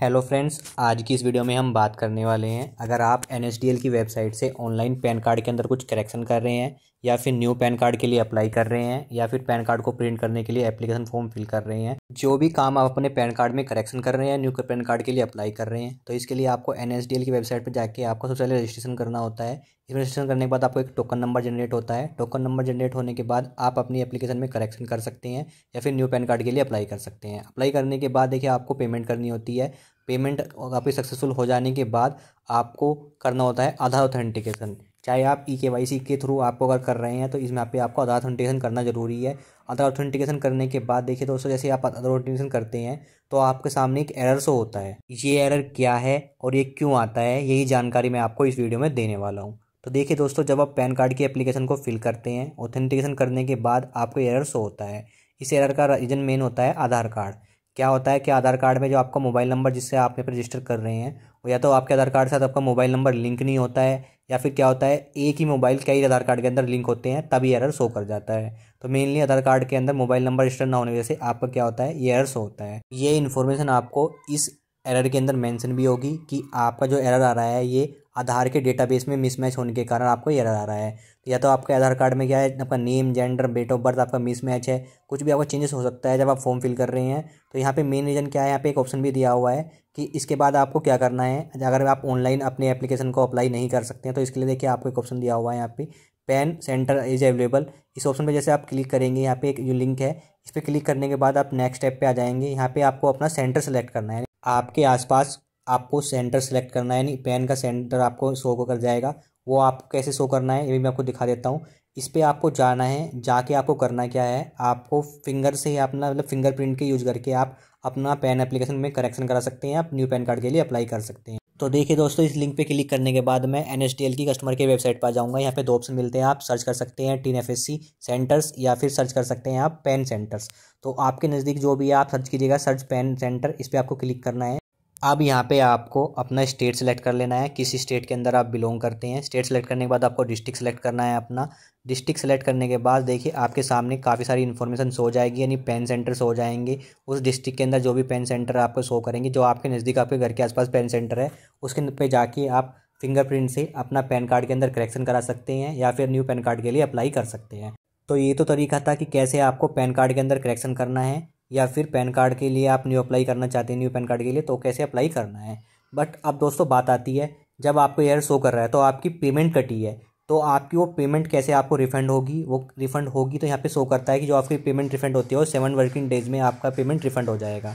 hello friends आज की इस वीडियो में हम बात करने वाले हैं अगर आप एन की वेबसाइट से ऑनलाइन पैन कार्ड के अंदर कुछ करेक्शन कर रहे हैं या फिर न्यू पैन कार्ड के लिए अप्लाई कर रहे हैं या फिर पैन कार्ड को प्रिंट करने के लिए एप्लीकेशन फॉर्म फिल कर रहे हैं जो भी काम आप अपने पैन कार्ड में करेक्शन कर रहे हैं न्यू पैन कार्ड के लिए अप्लाई कर रहे हैं तो इसके लिए आपको एन की वेबसाइट पर जाके आपको सबसे पहले रजिस्ट्रेशन करना होता है इसमें रजिस्ट्रेशन करने के बाद आपको एक टोकन नंबर जनरेट होता है टोकन नंबर जनरेट होने के बाद आप अपनी एप्लीकेशन में करेक्शन कर सकते हैं या फिर न्यू पैन कार्ड के लिए अप्लाई कर सकते हैं अप्लाई करने के बाद देखिए आपको पेमेंट करनी होती है पेमेंट आपकी सक्सेसफुल हो जाने के बाद आपको करना होता है आधार ऑथेंटिकेशन चाहे आप ई के वाई सी के थ्रू आपको अगर कर रहे हैं तो इसमें पे आपको आधार ऑथेंटिकेशन करना जरूरी है आधार ऑथेंटिकेशन करने के बाद देखिए दोस्तों जैसे आप आधार ऑथेंटिकेशन करते हैं तो आपके सामने एक एरर शो होता है ये एरर क्या है और ये क्यों आता है यही जानकारी मैं आपको इस वीडियो में देने वाला हूँ तो देखिए दोस्तों जब आप पैन कार्ड की एप्लीकेशन को फिल करते हैं ऑथेंटिकेशन करने के बाद आपको एरर शो होता है इस एरर का रीजन मेन होता है आधार कार्ड क्या होता है कि आधार कार्ड में जो आपका मोबाइल नंबर जिससे आप यहाँ रजिस्टर कर रहे हैं या तो आपके आधार कार्ड के साथ तो आपका मोबाइल नंबर लिंक नहीं होता है या फिर क्या होता है एक ही मोबाइल कई आधार कार्ड के अंदर लिंक होते हैं तभी एरर शो कर जाता है तो मेनली आधार कार्ड के अंदर मोबाइल नंबर रजिस्टर ना होने की वजह से आपका क्या होता है ये एरर शो होता है ये इन्फॉर्मेशन आपको इस एरर के अंदर मेंशन भी होगी कि आपका जो एरर आ रहा है ये आधार के डेटाबेस में मिसमैच होने के कारण आपको एरर आ रहा है या तो आपके आधार कार्ड में क्या है आपका name gender date of birth आपका मिसमैच है कुछ भी आपका चेंजेस हो सकता है जब आप फॉर्म फिल कर रहे हैं तो यहाँ पे मेन रीज़न क्या है यहाँ पे एक ऑप्शन भी दिया हुआ है कि इसके बाद आपको क्या करना है अगर आप ऑनलाइन अपने एप्लीकेशन को अप्लाई नहीं कर सकते हैं तो इसके लिए देखिए आपको एक ऑप्शन दिया हुआ है यहाँ पे पेन सेंटर इज अवेलेबल इस ऑप्शन पे जैसे आप क्लिक करेंगे यहाँ पे एक जो लिंक है इस पर क्लिक करने के बाद आप नेक्स्ट स्टेप पे आ जाएंगे यहाँ पे आपको अपना सेंटर सेलेक्ट करना है आपके आसपास आपको सेंटर सेलेक्ट करना है यानी पेन का सेंटर आपको शो को कर जाएगा वो आपको कैसे शो करना है ये भी मैं आपको दिखा देता हूँ इस पर आपको जाना है जाके आपको करना क्या है आपको फिंगर से ही अपना मतलब फिंगरप्रिंट के यूज करके आप अपना पेन एप्लीकेशन में करेक्शन करा सकते हैं आप न्यू पैन कार्ड के लिए अप्लाई कर सकते हैं तो देखिए दोस्तों इस लिंक पे क्लिक करने के बाद मैं एन की कस्टमर के वेबसाइट पर जाऊंगा जाऊँगा यहाँ पे दो ऑप्शन मिलते हैं आप सर्च कर सकते हैं टीन एफ सेंटर्स या फिर सर्च कर सकते हैं आप पेन सेंटर्स तो आपके नज़दीक जो भी है आप सर्च कीजिएगा सर्च पेन सेंटर इस पर आपको क्लिक करना है अब यहाँ पे आपको अपना स्टेट सेलेक्ट कर लेना है किस स्टेट के अंदर आप बिलोंग करते हैं स्टेट सेलेक्ट करने के बाद आपको डिस्ट्रिक्ट सेलेक्ट करना है अपना डिस्ट्रिक्ट सेलेक्ट करने के बाद देखिए आपके सामने काफ़ी सारी इन्फॉर्मेशन हो जाएगी यानी पेन सेंटर्स हो जाएंगे उस डिस्ट्रिक्ट के अंदर जो भी पेन सेंटर आपको शो करेंगे जो आपके नज़दीक आपके घर के आसपास पेन सेंटर है उसके पे जाके आप फिंगरप्रिंट से अपना पैन कार्ड के अंदर करेक्शन करा सकते हैं या फिर न्यू पैन कार्ड के लिए अप्लाई कर सकते हैं तो ये तो तरीका था कि कैसे आपको पैन कार्ड के अंदर करेक्शन करना है या फिर पैन कार्ड के लिए आप न्यू अप्लाई करना चाहते हैं न्यू पैन कार्ड के लिए तो कैसे अप्लाई करना है बट अब दोस्तों बात आती है जब आपको एयर शो कर रहा है तो आपकी पेमेंट कटी है तो आपकी वो पेमेंट कैसे आपको रिफंड होगी वो रिफंड होगी तो यहाँ पे शो करता है कि जो आपकी पेमेंट रिफंड होती है वो सेवन वर्किंग डेज में आपका पेमेंट रिफंड हो जाएगा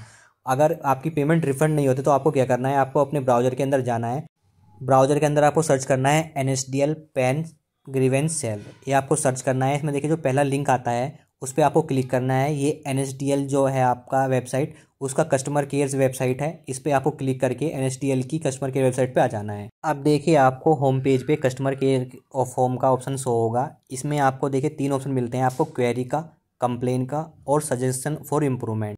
अगर आपकी पेमेंट रिफंड नहीं होती तो आपको क्या करना है आपको अपने ब्राउज़र के अंदर जाना है ब्राउज़र के अंदर आपको सर्च करना है N S D L PAN grievance cell ये आपको सर्च करना है इसमें देखिए जो पहला लिंक आता है उस पर आपको क्लिक करना है ये एन जो है आपका वेबसाइट उसका कस्टमर केयर वेबसाइट है इस पर आपको क्लिक करके एन की कस्टमर केयर वेबसाइट पे आ जाना है अब देखिए आपको होम पेज पे कस्टमर केयर ऑफ होम का ऑप्शन शो होगा इसमें आपको देखिए तीन ऑप्शन मिलते हैं आपको क्वेरी का कंप्लेन का और सजेशन फॉर इम्प्रूवमेंट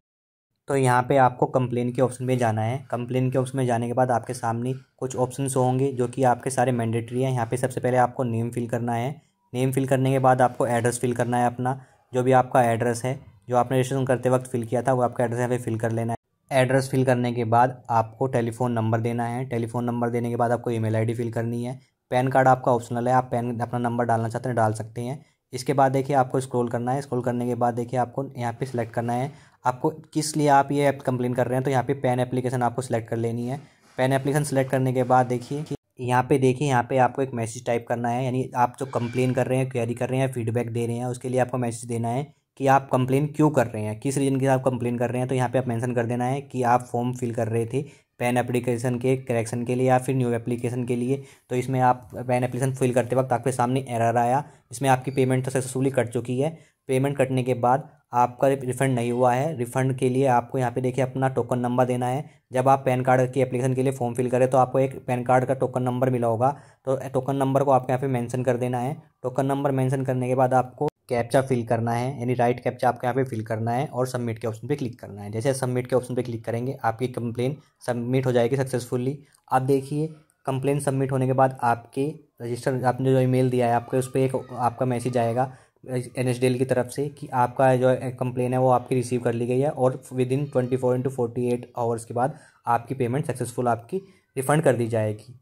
तो यहाँ पे आपको कंप्लेन के ऑप्शन में जाना है कंप्लेन के ऑप्शन में जाने के बाद आपके सामने कुछ ऑप्शन होंगे जो कि आपके सारे मैंडेटरी हैं यहाँ पे सबसे पहले आपको नेम फिल करना है नेम फिल करने के बाद आपको एड्रेस फिल करना है अपना जो भी आपका एड्रेस है जो आपने रजिस्ट्रेशन करते वक्त फ़िल किया था वो आपका एड्रेस यहाँ पे फिल कर लेना है एड्रेस फिल करने के बाद आपको टेलीफोन नंबर देना है टेलीफोन नंबर देने के बाद आपको ईमेल आईडी फिल करनी है पैन कार्ड आपका ऑप्शनल है आप पैन अपना नंबर डालना चाहते हैं डाल सकते हैं इसके बाद देखिए आपको स्क्रॉल करना है स्क्रॉल करने के बाद देखिए आपको यहाँ पे सिलेक्ट करना है आपको किस लिए आप ये ऐप कंप्लेन कर रहे हैं तो यहाँ पे पैन एप्लीकेशन आपको सिलेक्ट कर लेनी है पैन एप्लीकेशन सेलेक्ट करने के बाद देखिए यहाँ पे देखिए यहाँ पे आपको एक मैसेज टाइप करना है यानी आप जो कंप्लेन कर रहे हैं क्वेरी कर रहे हैं फीडबैक दे रहे हैं उसके लिए आपको मैसेज देना है कि आप कंप्लेन क्यों कर रहे हैं किस रीज़न के आप कंप्लेन कर रहे हैं तो यहाँ पे आप मेंशन कर देना है कि आप फॉर्म फिल कर रहे थे पैन एप्लीकेशन के करेक्शन के लिए या फिर न्यू एप्लीकेशन के लिए तो इसमें आप पैन एप्लीकेशन फिल करते वक्त आपके सामने एरर आया इसमें आपकी पेमेंट तो सक्सेसफुली कट चुकी है पेमेंट कटने के बाद आपका रिफंड नहीं हुआ है रिफंड के लिए आपको यहाँ पे देखिए अपना टोकन नंबर देना है जब आप पैन कार्ड की एप्लीकेशन के लिए फॉर्म फिल करें तो आपको एक पैन कार्ड का टोकन नंबर मिला होगा तो टोकन नंबर को आपको यहाँ पे मेंशन कर देना है टोकन नंबर मेंशन करने के बाद आपको कैप्चा फिल करना है यानी राइट कैप्चा आपको यहाँ पे फिल करना है और सबमिट के ऑप्शन पे क्लिक करना है जैसे सबमिट के ऑप्शन पे क्लिक करेंगे आपकी कंप्लेन सबमिट हो जाएगी सक्सेसफुली आप देखिए कंप्लेन सबमिट होने के बाद आपके रजिस्टर आपने जो ईमेल दिया है आपके उस पर एक आपका मैसेज आएगा एन एच की तरफ से कि आपका जो कंप्लेन है वो आपकी रिसीव कर ली गई है और within twenty four into forty eight hours के बाद आपकी पेमेंट सक्सेसफुल आपकी रिफंड कर दी जाएगी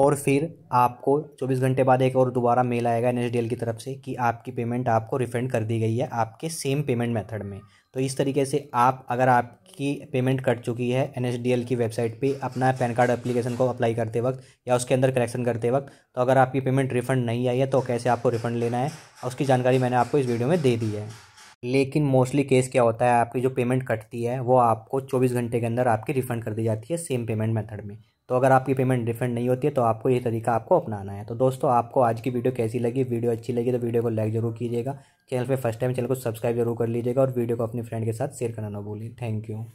और फिर आपको 24 घंटे बाद एक और दोबारा मेल आएगा एन की तरफ से कि आपकी पेमेंट आपको रिफंड कर दी गई है आपके सेम पेमेंट मेथड में तो इस तरीके से आप अगर आपकी पेमेंट कट चुकी है एन की वेबसाइट पे अपना पैन कार्ड एप्लीकेशन को अप्लाई करते वक्त या उसके अंदर करेक्शन करते वक्त तो अगर आपकी पेमेंट रिफंड नहीं आई है तो कैसे आपको रिफंड लेना है उसकी जानकारी मैंने आपको इस वीडियो में दे दी है लेकिन मोस्टली केस क्या होता है आपकी जो पेमेंट कटती है वो आपको चौबीस घंटे के अंदर आपकी रिफ़ंड कर दी जाती है सेम पेमेंट मेथड में तो अगर आपकी पेमेंट रिफंड नहीं होती है तो आपको ये तरीका आपको अपनाना है तो दोस्तों आपको आज की वीडियो कैसी लगी वीडियो अच्छी लगी तो वीडियो को लाइक जरूर कीजिएगा चैनल पे फर्स्ट टाइम चैनल को सब्सक्राइब जरूर कर लीजिएगा और वीडियो को अपने फ्रेंड के साथ शेयर करना ना भूलिए थैंक यू